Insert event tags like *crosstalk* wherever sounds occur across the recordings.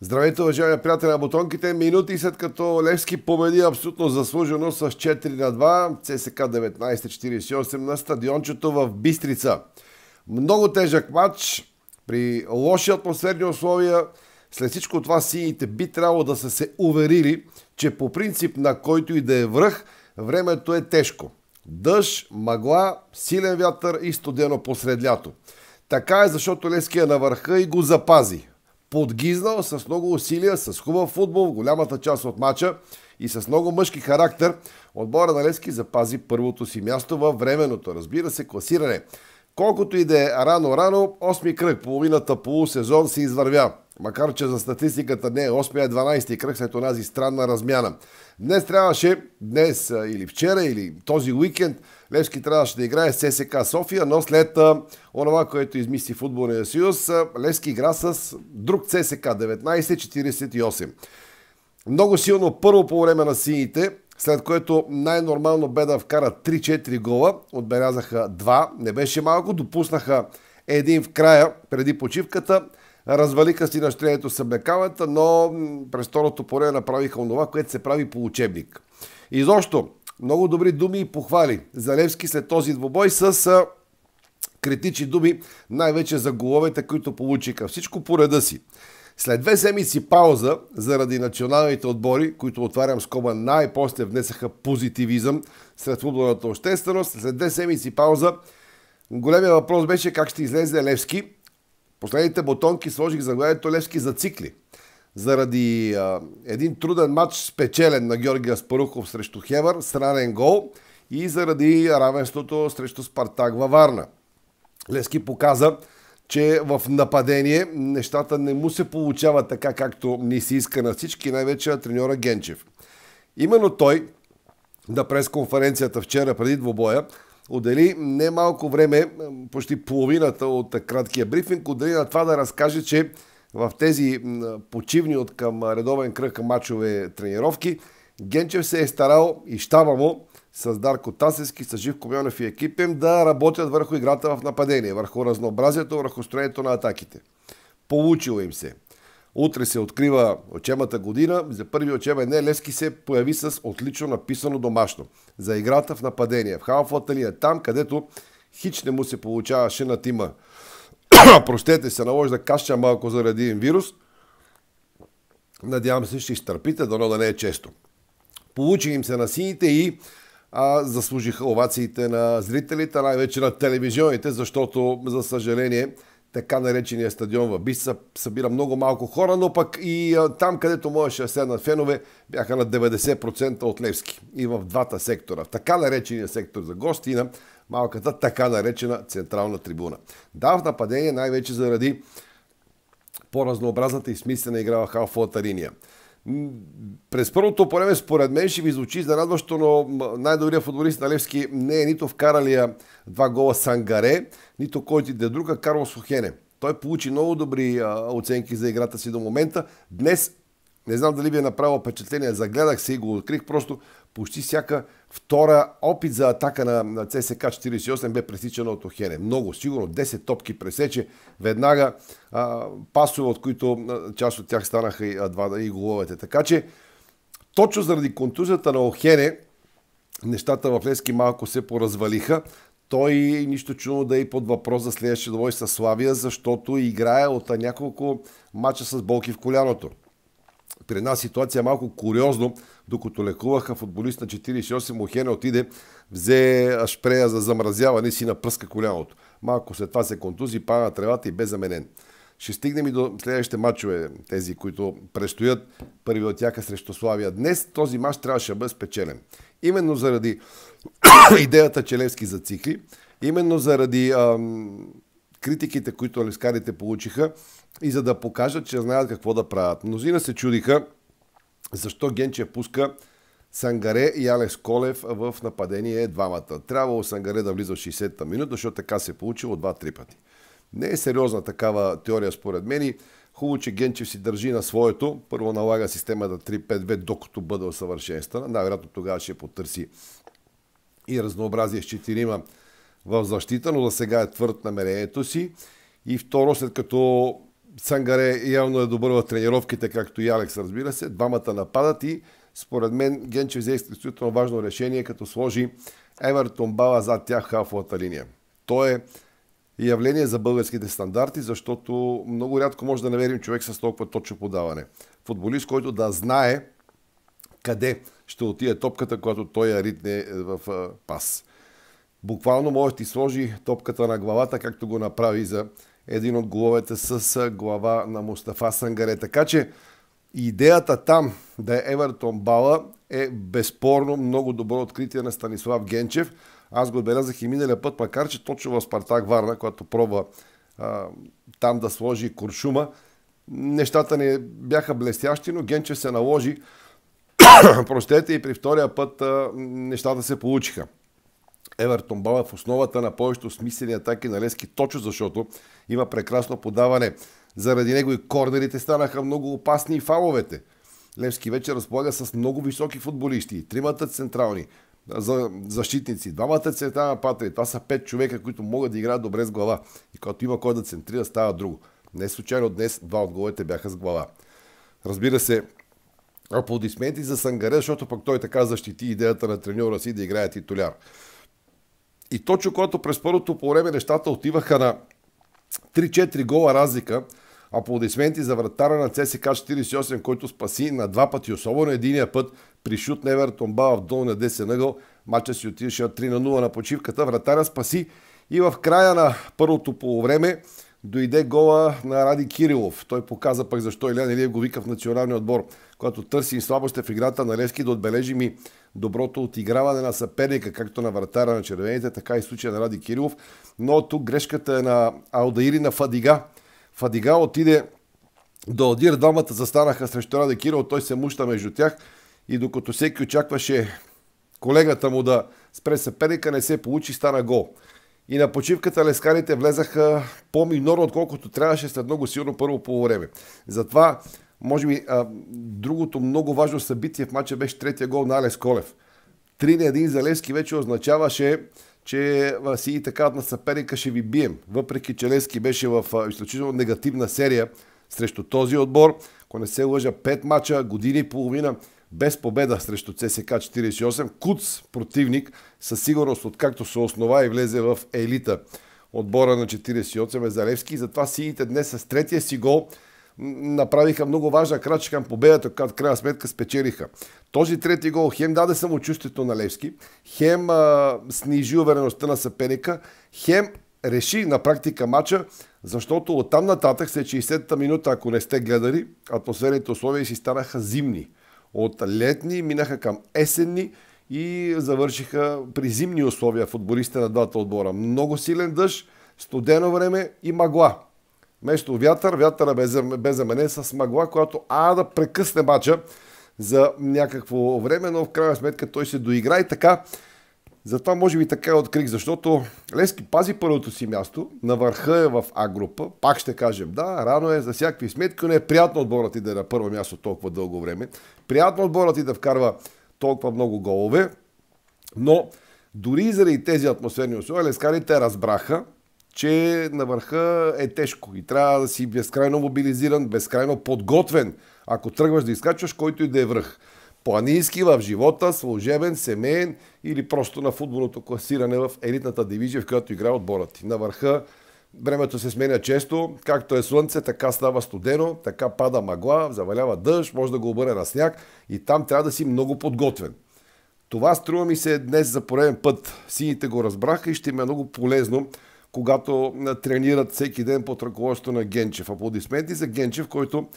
Здравейте, уважаеми приятели на бутонките. Минути след като Левски победи абсолютно заслужено с 4 на 2 ЦСК 1948 на стадиончето в Бистрица. Много тежък матч при лоши атмосферни условия. След всичко това сините би трябвало да са се уверили, че по принцип на който и да е връх, времето е тежко. Дъжд, мъгла, силен вятър и студено посред лято. Така е, защото Левски е на върха и го запази подгизнал с много усилия, с хубав футбол в голямата част от матча и с много мъжки характер, отбора на Левски запази първото си място във временото, разбира се, класиране. Колкото и да е рано-рано, 8-ми кръг, половината полусезон се извървя. Макар, че за статистиката не е 8-я, 12-ти е кръг след онази странна размяна. Днес трябваше, днес или вчера, или този уикенд – Левски трябваше да играе с ССК София, но след а, онова, което измисли Футболния съюз, Левски игра с друг ЦСК 1948. Много силно първо по време на сините, след което най-нормално бе да вкара 3-4 гола, отбелязаха 2, не беше малко, допуснаха един в края преди почивката, развалиха си нащрението с блекавата, но през второто поле направиха онова, което се прави по учебник. Изобщо, много добри думи и похвали за Левски след този двобой с критични думи, най-вече за головете, които получиха. Всичко по реда си. След две седмици пауза заради националните отбори, които отварям скоба най-после внесаха позитивизъм сред футболната общественост, след две седмици пауза големия въпрос беше как ще излезе Левски. Последните бутонки сложих за заглавието Левски за цикли заради а, един труден матч спечелен на Георгия Спарухов срещу Хевър, сранен гол и заради равенството срещу Спартак във Варна. Лески показа, че в нападение нещата не му се получават така, както ни се иска на всички, най-вече треньора Генчев. Именно той на пресконференцията вчера преди двобоя отдели немалко време, почти половината от краткия брифинг, отдели на това да разкаже, че в тези почивни от към редовен кръг мачове тренировки, Генчев се е старал и щаба му с Дарко Тасески, с жив Мионев и Екипем, да работят върху играта в нападение, върху разнообразието, върху строението на атаките. Получило им се. Утре се открива учебната година. За първи учебен ден Левски се появи с отлично написано домашно. За играта в нападение, в халфата линия, е там където хич не му се получаваше на тима *coughs* простете, се наложи да каша малко заради един вирус. Надявам се, ще изтърпите, дано да не е често. Получи им се на сините и а, заслужиха овациите на зрителите, най-вече на телевизионните, защото, за съжаление, така наречения стадион в Бисса събира много малко хора, но пък и а, там, където можеше да седнат фенове, бяха на 90% от Левски и в двата сектора. В така наречения сектор за гости и на малката така наречена централна трибуна. Да, в нападение най-вече заради по-разнообразната и смислена игра в халфовата линия. През първото по време, според мен, ще ви звучи изненадващо, но най-добрият футболист на Левски не е нито вкаралия два гола Сангаре, нито който и да е друга Карло Сухене. Той получи много добри а, оценки за играта си до момента. Днес, не знам дали ви е направил впечатление, загледах се и го открих, просто почти всяка втора опит за атака на, на ЦСК 48 бе пресичана от Охене. Много, сигурно 10 топки пресече. Веднага а, пасове, от които а, част от тях станаха и, а, два, и головете. Така че, точно заради контузията на Охене, нещата в Лески малко се поразвалиха. Той нищо чудно да е и под въпрос за следващия двой с Славия, защото играе от няколко мача с болки в коляното при нас ситуация малко куриозно. Докато лекуваха футболист на 48, Охена отиде, взе шпрея за замразяване и си напръска коляното. Малко след това се контузи, пада на тревата и бе заменен. Ще стигнем и до следващите матчове, тези, които престоят Първи от тяха срещу Славия. Днес този матч трябваше да бъде спечелен. Именно заради *coughs* идеята, че Левски зацикли, именно заради ам, критиките, които лескарите получиха, и за да покажат, че знаят какво да правят. Мнозина се чудиха защо Генче пуска Сангаре и Алекс Колев в нападение двамата. Трябвало Сангаре да влиза в 60-та минута, защото така се е получило два-три пъти. Не е сериозна такава теория според мен. И хубаво, че Генчев си държи на своето. Първо налага системата 3-5-2, докато бъде усъвършенствана. Най-вероятно тогава ще потърси и разнообразие с четирима в защита, но за сега е твърд намерението си. И второ, след като Сангаре явно е добър в тренировките, както и Алекс, разбира се. Двамата нападат и според мен Генчев взе изключително важно решение, като сложи Евертон Бала зад тях халфовата линия. То е явление за българските стандарти, защото много рядко може да намерим човек с толкова точно подаване. Футболист, който да знае къде ще отиде топката, която той я ритне е, в пас. Буквално може да ти сложи топката на главата, както го направи за един от головете с глава на Мустафа Сангаре. Така че идеята там да е Евертон Бала е безспорно много добро откритие на Станислав Генчев. Аз го отбелязах и миналия път, макар че точно в Спартак Варна, която пробва а, там да сложи Куршума, нещата не бяха блестящи, но Генчев се наложи, *coughs* простете, и при втория път а, нещата се получиха. Евертон Бал е в основата на повечето смислени атаки на Лески, точно защото има прекрасно подаване. Заради него и корнерите станаха много опасни и фаловете. Левски вече разполага с много високи футболисти. Тримата централни за, защитници, двамата цвета на патри. Това са пет човека, които могат да играят добре с глава. И когато има кой да центрира, става друго. Не случайно днес два от голите бяха с глава. Разбира се, аплодисменти за Сангаре, защото пък той така защити идеята на треньора си да играе титуляр. И точно когато през първото по време нещата отиваха на 3-4 гола разлика, аплодисменти за вратара на ЦСК 48, който спаси на два пъти, особено единия път при шут на Евертон Бала в долния десен ъгъл. матча си отиваше 3 на 0 на почивката. Вратаря спаси и в края на първото по време дойде гола на Ради Кирилов. Той показа пък защо Илян Илиев го вика в националния отбор. Когато търсим слабост в играта на Левски да отбележим и доброто отиграване на съперника, както на вратара на червените, така и случая на Ради Кирилов. Но тук грешката е на Алдаири на Фадига. Фадига отиде до Одир, двамата застанаха срещу Ради Кирилов, той се муща между тях и докато всеки очакваше колегата му да спре съперника, не се получи, стана гол. И на почивката лескарите влезаха по-минорно, отколкото трябваше след много силно първо време. Затова, може би, а, другото много важно събитие в матча беше третия гол на Алес Колев. 3 на 1 за Левски вече означаваше, че си и така на съперника ще ви бием. Въпреки, че Левски беше в изключително негативна серия срещу този отбор, ако не се лъжа, 5 мача, години и половина – без победа срещу ЦСК 48, Куц противник със сигурност откакто се основа и влезе в елита. Отбора на 48 е Залевски затова сините днес с третия си гол направиха много важна крачка към победата, когато крайна сметка спечелиха. Този трети гол хем даде самочувствието на Левски, хем а, снижи увереността на съперника, хем реши на практика мача, защото оттам нататък след 60-та минута, ако не сте гледали, атмосферните условия си станаха зимни от летни, минаха към есенни и завършиха при зимни условия футболистите на двата отбора. Много силен дъжд, студено време и магла. Место вятър, вятъра бе заменен с магла, която а да прекъсне мача за някакво време, но в крайна сметка той се доигра и така затова може би така е открих, защото Лески пази първото си място, на върха е в А група, пак ще кажем, да, рано е за всякакви сметки, но е приятно отборът ти да е на първо място толкова дълго време, приятно отборът ти да вкарва толкова много голове, но дори и заради тези атмосферни условия, лескарите разбраха, че на върха е тежко и трябва да си безкрайно мобилизиран, безкрайно подготвен, ако тръгваш да изкачваш, който и да е връх планински в живота, служебен, семейен или просто на футболното класиране в елитната дивизия, в която играе отборът ти. На върха Времето се сменя често, както е слънце, така става студено, така пада мъгла, завалява дъжд, може да го обърне на сняг и там трябва да си много подготвен. Това струва ми се днес за пореден път. Сините го разбраха и ще ми е много полезно, когато тренират всеки ден под ръководството на Генчев. Аплодисменти за Генчев, който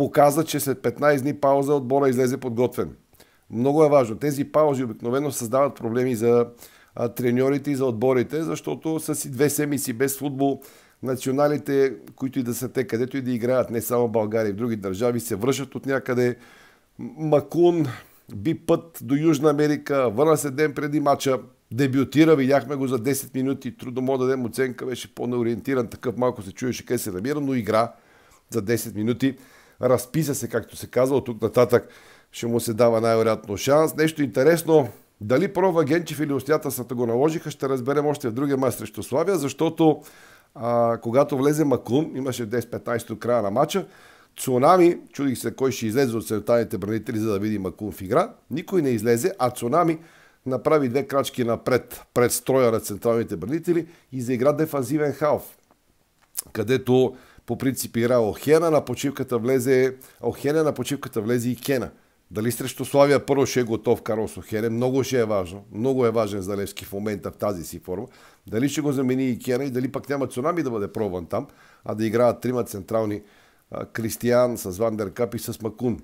показа, че след 15 дни пауза отбора излезе подготвен. Много е важно. Тези паузи обикновено създават проблеми за треньорите и за отборите, защото са си две седмици без футбол. Националите, които и да са те, където и да играят, не само в България, в други държави, се връщат от някъде. Макун би път до Южна Америка, върна се ден преди мача, дебютира, видяхме го за 10 минути, трудно мога да дадем оценка, беше по-неориентиран, такъв малко се чуеше къде се намира, но игра за 10 минути разписа се, както се казва, от тук нататък ще му се дава най-вероятно шанс. Нещо интересно, дали Прова Генчев или обстоятелствата го наложиха, ще разберем още в другия матч срещу Славия, защото а, когато влезе Макун, имаше 10-15 края на матча, Цунами, чудих се кой ще излезе от световните бранители, за да види Макун в игра, никой не излезе, а Цунами направи две крачки напред, пред строя на централните бранители и заигра дефанзивен халф, където по принцип игра Охена, на почивката влезе Охена, на почивката влезе и Кена. Дали срещу Славия първо ще е готов Карлос Охене, много ще е важно. Много е важен за Левски в момента в тази си форма. Дали ще го замени и Кена и дали пък няма Цунами да бъде пробван там, а да играят трима централни Кристиян с Вандеркап и с Макун.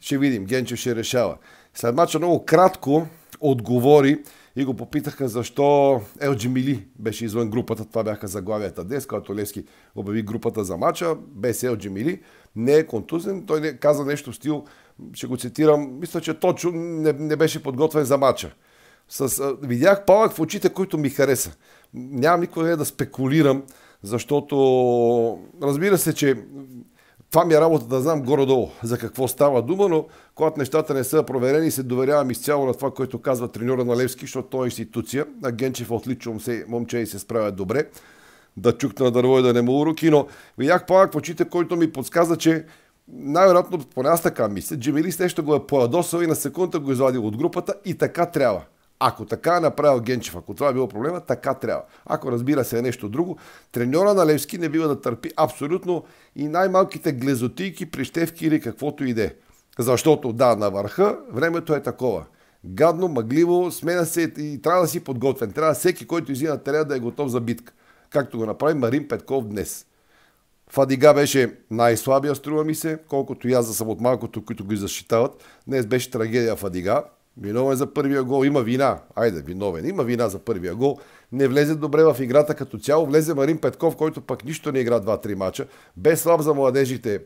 Ще видим, Генчев ще решава. След мача много кратко отговори и го попитаха защо Елджи Мили беше извън групата. Това бяха заглавията днес, когато Лески обяви групата за мача, без Елджи Мили. Не е контузен. Той не, каза нещо в стил, ще го цитирам, мисля, че точно не, не беше подготвен за мача. С, видях палък в очите, който ми хареса. Нямам никога да спекулирам, защото разбира се, че това ми е работа да знам горе-долу за какво става дума, но когато нещата не са проверени, се доверявам изцяло на това, което казва треньора на Левски, защото той е институция. А Генчев отлично момче и се справя добре. Да чукна дърво и да не му уроки, но видях палък в очите, който ми подсказа, че най-вероятно, поне аз така мисля, Джимилис нещо го е поядосал и на секунда го извадил от групата и така трябва. Ако така е направил Генчев, ако това е било проблема, така трябва. Ако разбира се е нещо друго, треньора на Левски не бива да търпи абсолютно и най-малките глезотийки, прищевки или каквото и де. Защото да, на върха времето е такова. Гадно, мъгливо, сменя се и трябва да си подготвен. Трябва всеки, който излиза на терена, да е готов за битка. Както го направи Марин Петков днес. Фадига беше най-слабия, струва ми се, колкото и аз да съм от малкото, които го защитават. Днес беше трагедия Фадига. Виновен за първия гол, има вина. Айде, виновен. Има вина за първия гол. Не влезе добре в играта като цяло. Влезе Марин Петков, който пък нищо не игра 2-3 мача. Без слаб за младежите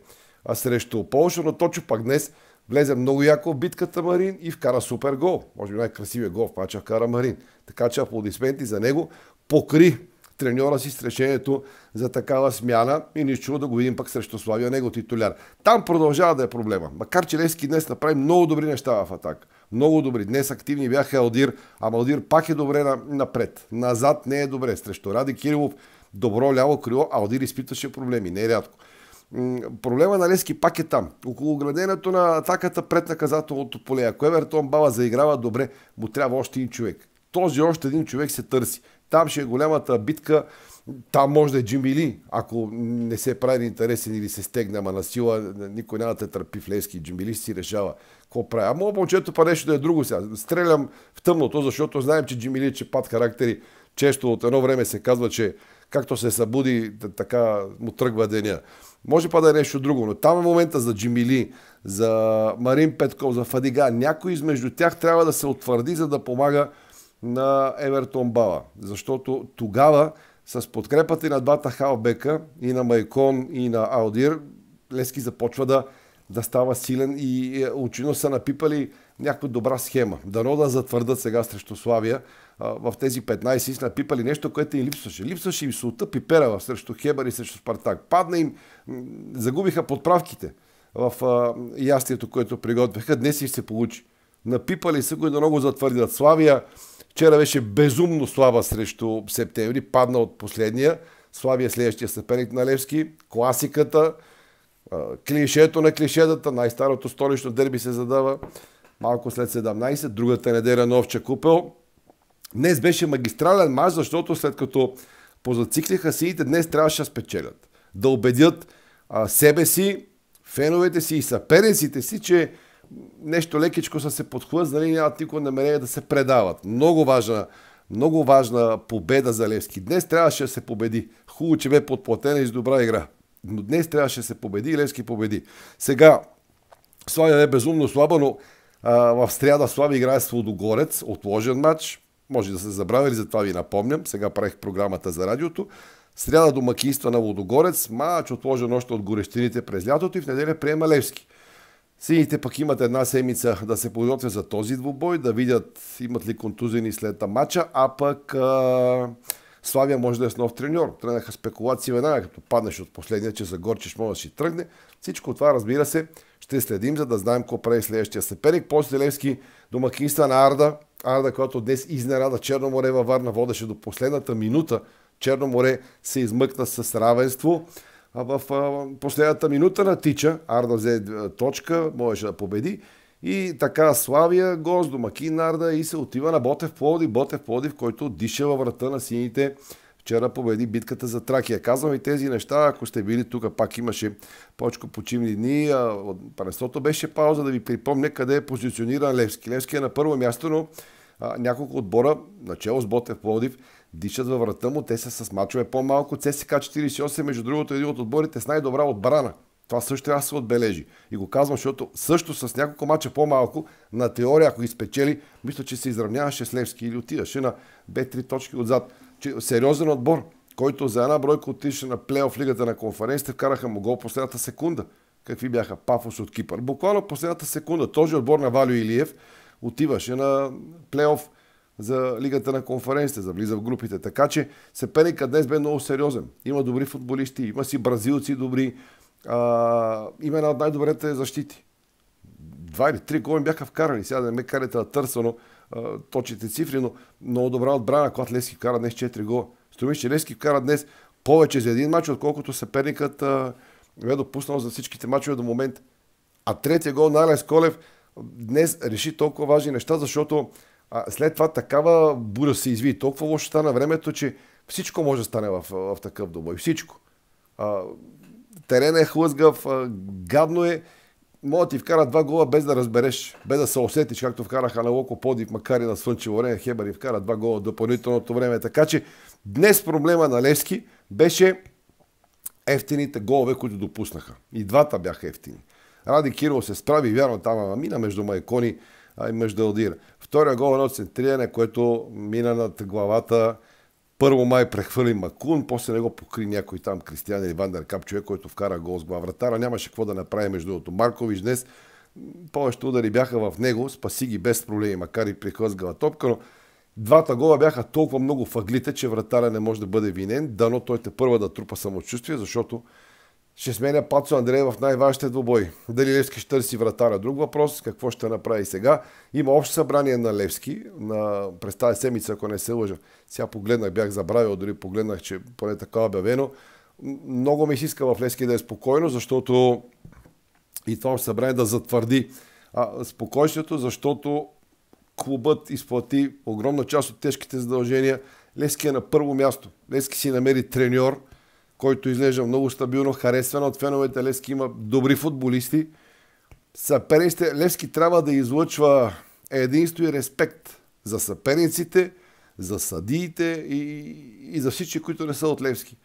а срещу Полша, но точно пак днес влезе много яко в битката Марин и вкара супер гол. Може би най-красивия гол в мача вкара Марин. Така че аплодисменти за него. Покри треньора си с решението за такава смяна и не чува да го видим пък срещу Славия, него титуляр. Там продължава да е проблема. Макар че Левски днес направи много добри неща в атака. Много добри. Днес активни бяха Алдир, а Алдир пак е добре на, напред. Назад не е добре. Срещу Ради Кирилов добро ляво крило, Алдир изпитваше проблеми, не е рядко. Проблема на Лески пак е там. Около градението на атаката пред наказателното поле. Ако Евертон Бала заиграва добре, му трябва още един човек. Този още един човек се търси. Там ще е голямата битка. Там може да е Джимбили, ако не се прави интересен или се стегне, ама на сила никой няма да търпи в Левски. Джимбили си решава какво прави. Ама момчето па нещо да е друго сега. Стрелям в тъмното, защото знаем, че Джимбили, е че пад характери. Често от едно време се казва, че както се събуди, така му тръгва деня. Може па да е нещо друго, но там е момента за Джимили, за Марин Петков, за Фадига. Някой измежду тях трябва да се утвърди, за да помага на Евертон Бала. Защото тогава с подкрепата и на двата халбека, и на Майкон, и на Аудир, Лески започва да, да става силен и очевидно са напипали някаква добра схема. Дано да затвърдат сега срещу Славия в тези 15 са напипали нещо, което им липсваше. Липсваше им султа пипера срещу Хебър и срещу Спартак. Падна им, загубиха подправките в ястието, което приготвяха. Днес и се получи. Напипали са го и да много затвърдят. Славия вчера беше безумно слаба срещу септември. Падна от последния. Славия е следващия съперник на Левски. Класиката. Клишето на клишетата. Най-старото столично дерби се задава малко след 17. Другата е неделя Новча купел. Днес беше магистрален матч, защото след като позациклиха сиите, днес трябваше да спечелят. Да убедят а, себе си, феновете си и съперниците си, че нещо лекичко са се подхлъзнали и нямат никакво намерение да се предават. Много важна, много важна победа за Левски. Днес трябваше да се победи. Хубаво, че бе подплатена и с добра игра. Но днес трябваше да се победи и Левски победи. Сега, Славя е безумно слаба, но а, в сряда Слави играе с Водогорец, отложен матч. Може да се забравили, затова ви напомням. Сега правих програмата за радиото. Сряда домакинства на Водогорец, мач отложен още от горещините през лятото и в неделя приема Левски. Сините пък имат една седмица да се подготвят за този двубой, да видят имат ли контузини след матча, а пък а... Славия може да е с нов треньор. Тръгнаха спекулации веднага, като паднеш от последния, че загорчиш, може да си тръгне. Всичко това, разбира се, ще следим, за да знаем какво прави следващия съперник. После Левски домакинства на Арда. Арда, която днес изненада Черноморе във Варна, водеше до последната минута. Черноморе се измъкна с равенство а в последната минута на тича Арда взе точка, можеше да победи. И така Славия гос, домакин Арда и се отива на Ботев Плоди. Ботев в който диша във врата на сините. Вчера победи битката за Тракия. Казвам и тези неща, ако сте били тук, пак имаше почко почивни дни. Първенството беше пауза да ви припомня къде е позициониран Левски. Левски е на първо място, но а, няколко отбора, начало с Ботев Плодив, дишат във врата му, те са с мачове по-малко. ЦСК 48, между другото, е един от отборите с най-добра отбрана. Това също трябва да се отбележи. И го казвам, защото също с няколко мача по-малко, на теория, ако ги спечели, мисля, че се изравняваше с Левски или отиваше на Б3 точки отзад. Че, сериозен отбор, който за една бройка отише на плейоф лигата на конференцията, вкараха му гол последната секунда. Какви бяха? Пафос от Кипър. Буквално последната секунда този отбор на Валио Илиев отиваше на плейоф за Лигата на конференцията, за влиза в групите. Така че Сеперика днес бе много сериозен. Има добри футболисти, има си бразилци добри, а, има една от най-добрите защити. Два или три гола бяха вкарани. Сега да не ме карате да търса, но а, точите цифри, но много добра отбрана, когато Лески вкара днес 4 гола. Струмиш, че Лески вкара днес повече за един матч, отколкото съперникът а, бе допуснал за всичките мачове до момента. А третия гол на Алекс Колев днес реши толкова важни неща, защото а след това такава буря се изви. Толкова лошота на времето, че всичко може да стане в, в такъв двубой. Всичко. А, терен е хлъзгав, а, гадно е. Мога да ти вкара два гола без да разбереш, без да се усетиш, както вкараха на Локо Подив, макар и на слънчево време. Хебър и вкара два гола допълнителното време. Така че днес проблема на Левски беше ефтините голове, които допуснаха. И двата бяха ефтини. Ради Кирил се справи, вярно, там мина между майкони и Междалдир. Втория гол е едно центриране, което мина над главата. Първо май прехвърли Макун, после не го покри някой там Кристиан или Вандер Кап, човек, който вкара гол с главратара. Нямаше какво да направи между другото. Маркович днес повечето удари бяха в него, спаси ги без проблеми, макар и прихлъзгава топка, но двата гола бяха толкова много фаглите, че вратаря не може да бъде винен. Дано той те първа да трупа самочувствие, защото ще сменя Пацо Андрея в най-важните двобои. Дали Левски ще търси вратара? Друг въпрос. Какво ще направи сега? Има общо събрание на Левски на, през тази седмица, ако не се лъжа. Сега погледнах, бях забравил, дори погледнах, че поне така обявено. Много ми се иска в Левски да е спокойно, защото и това общо събрание да затвърди а, спокойствието, защото клубът изплати огромна част от тежките задължения. Левски е на първо място. Левски си намери треньор – който изглежда много стабилно, харесван от феновете. Левски има добри футболисти. Съперниците, Левски трябва да излъчва единство и респект за съперниците, за съдиите и, и за всички, които не са от Левски.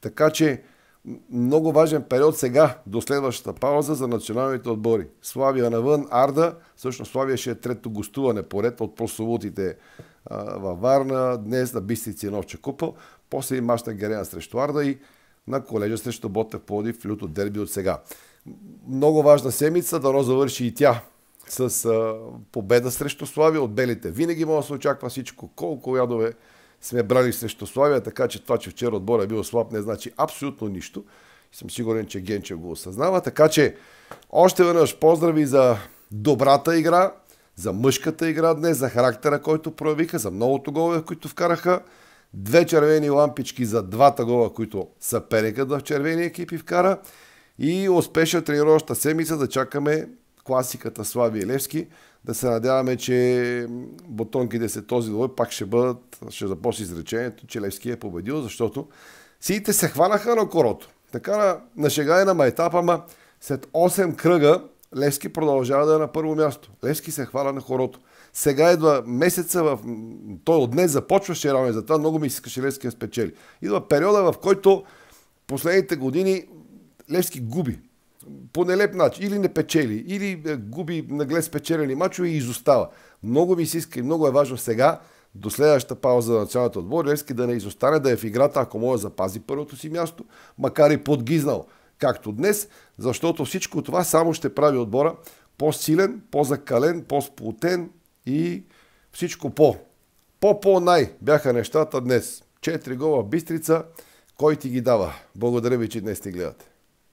Така че много важен период сега, до следващата пауза за националните отбори. Славия навън, Арда, всъщност Славия ще е трето гостуване поред от прословутите във Варна, днес на Бистици Новче Купъл, после и мач на Герена срещу Арда и на колежа срещу Ботев в люто дерби от сега. Много важна седмица, дано завърши и тя с а, победа срещу Славия от белите. Винаги може да се очаква всичко, колко ядове сме брали срещу Славия, така че това, че вчера отбора е бил слаб, не значи абсолютно нищо. съм сигурен, че Генче го осъзнава. Така че, още веднъж поздрави за добрата игра, за мъжката игра днес, за характера, който проявиха, за многото голове, които вкараха две червени лампички за двата гола, които перекът в червени екипи вкара и успешна тренировъчна седмица да чакаме класиката Слави и Левски. Да се надяваме, че бутонките се този двой пак ще бъдат, ще започне изречението, че Левски е победил, защото сиите се хванаха на корото. Така на, на шега и на майтапа, ма след 8 кръга Левски продължава да е на първо място. Левски се хвана на хорото. Сега идва месеца, в... той от днес започваше рано и затова много ми искаше Левски да спечели. Идва периода, в който последните години Левски губи по нелеп начин. Или не печели, или е, губи наглед спечелени мачове и изостава. Много ми се иска и много е важно сега, до следващата пауза на националната отбор, Левски да не изостане, да е в играта, ако може да запази първото си място, макар и подгизнал, както днес, защото всичко това само ще прави отбора по-силен, по-закален, по-сплутен, и всичко по. По-по-най бяха нещата днес. 4 гола Бистрица. Кой ти ги дава? Благодаря ви, че днес ни гледате.